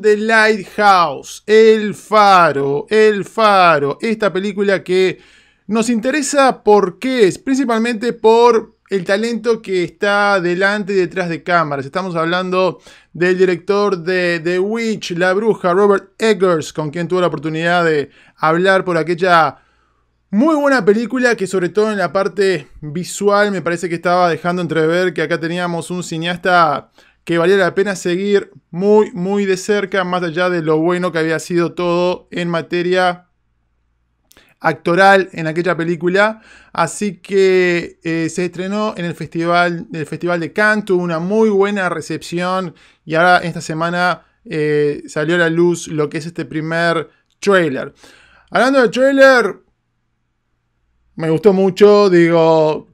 The Lighthouse, El Faro, El Faro, esta película que nos interesa porque es principalmente por el talento que está delante y detrás de cámaras. Estamos hablando del director de The Witch, La Bruja, Robert Eggers, con quien tuve la oportunidad de hablar por aquella muy buena película que sobre todo en la parte visual me parece que estaba dejando entrever que acá teníamos un cineasta que valía la pena seguir muy, muy de cerca, más allá de lo bueno que había sido todo en materia actoral en aquella película. Así que eh, se estrenó en el festival, festival de Cannes, tuvo una muy buena recepción y ahora esta semana eh, salió a la luz lo que es este primer trailer. Hablando del trailer, me gustó mucho, digo,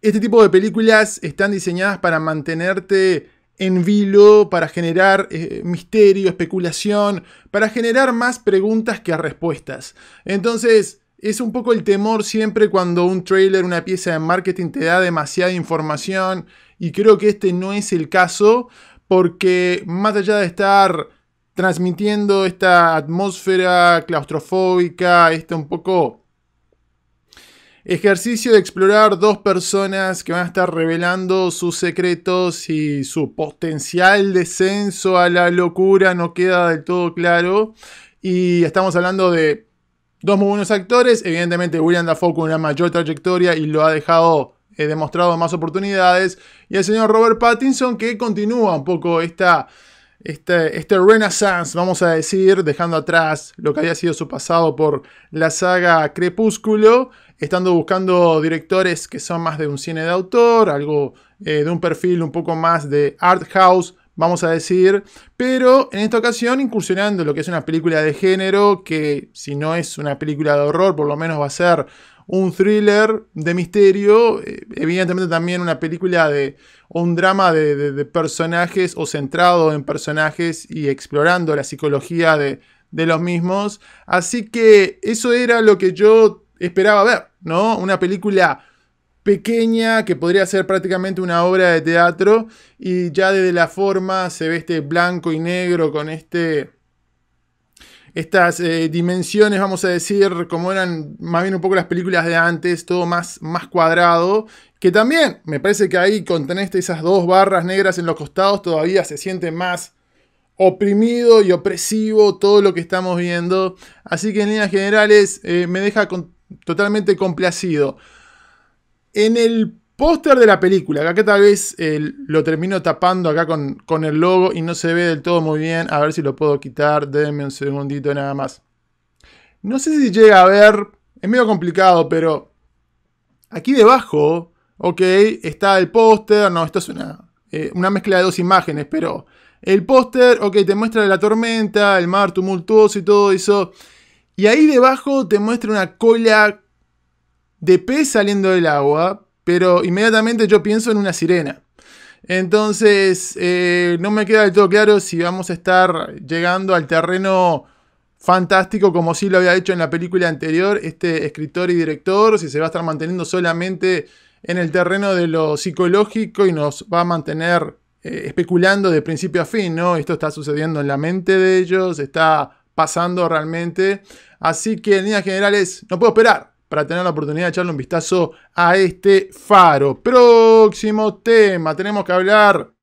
este tipo de películas están diseñadas para mantenerte en vilo para generar eh, misterio, especulación, para generar más preguntas que respuestas. Entonces, es un poco el temor siempre cuando un trailer, una pieza de marketing te da demasiada información y creo que este no es el caso porque más allá de estar transmitiendo esta atmósfera claustrofóbica, este un poco Ejercicio de explorar dos personas que van a estar revelando sus secretos y su potencial descenso a la locura no queda del todo claro. Y estamos hablando de dos muy buenos actores. Evidentemente, William Dafoe con una mayor trayectoria y lo ha dejado demostrado eh, demostrado más oportunidades. Y el señor Robert Pattinson que continúa un poco esta este, este, renaissance, vamos a decir, dejando atrás lo que había sido su pasado por la saga Crepúsculo, estando buscando directores que son más de un cine de autor, algo eh, de un perfil un poco más de art house, vamos a decir, pero en esta ocasión incursionando en lo que es una película de género, que si no es una película de horror, por lo menos va a ser un thriller de misterio, eh, evidentemente también una película de o un drama de, personajes o centrado en personajes y explorando la psicología de, de los mismos. Así que eso era lo que yo esperaba ver, ¿no? Una película pequeña que podría ser prácticamente una obra de teatro y ya desde la forma se ve este blanco y negro con este estas eh, dimensiones, vamos a decir, como eran más bien un poco las películas de antes, todo más, más cuadrado. Que también me parece que ahí con tener esas dos barras negras en los costados todavía se siente más oprimido y opresivo todo lo que estamos viendo. Así que en líneas generales eh, me deja totalmente complacido. En el Póster de la película, que acá tal vez eh, lo termino tapando acá con, el logo y no se ve del todo muy bien. A ver si lo puedo quitar, denme un segundito nada más. No sé si llega a ver, es medio complicado, pero aquí debajo, ok, está el póster. No, esto es una, eh, una mezcla de dos imágenes, pero el póster, ok, te muestra la tormenta, el mar tumultuoso y todo eso. Y ahí debajo te muestra una cola de pez saliendo del agua, pero inmediatamente yo pienso en una sirena. Entonces, eh, no me queda del todo claro si vamos a estar llegando al terreno fantástico como sí lo había hecho en la película anterior este escritor y director, si se va a estar manteniendo solamente en el terreno de lo psicológico y nos va a mantener eh, especulando de principio a fin, ¿no? Esto está sucediendo en la mente de ellos, está pasando realmente. Así que en líneas generales, no puedo esperar para tener la oportunidad de echarle un vistazo a este faro. Próximo tema, tenemos que hablar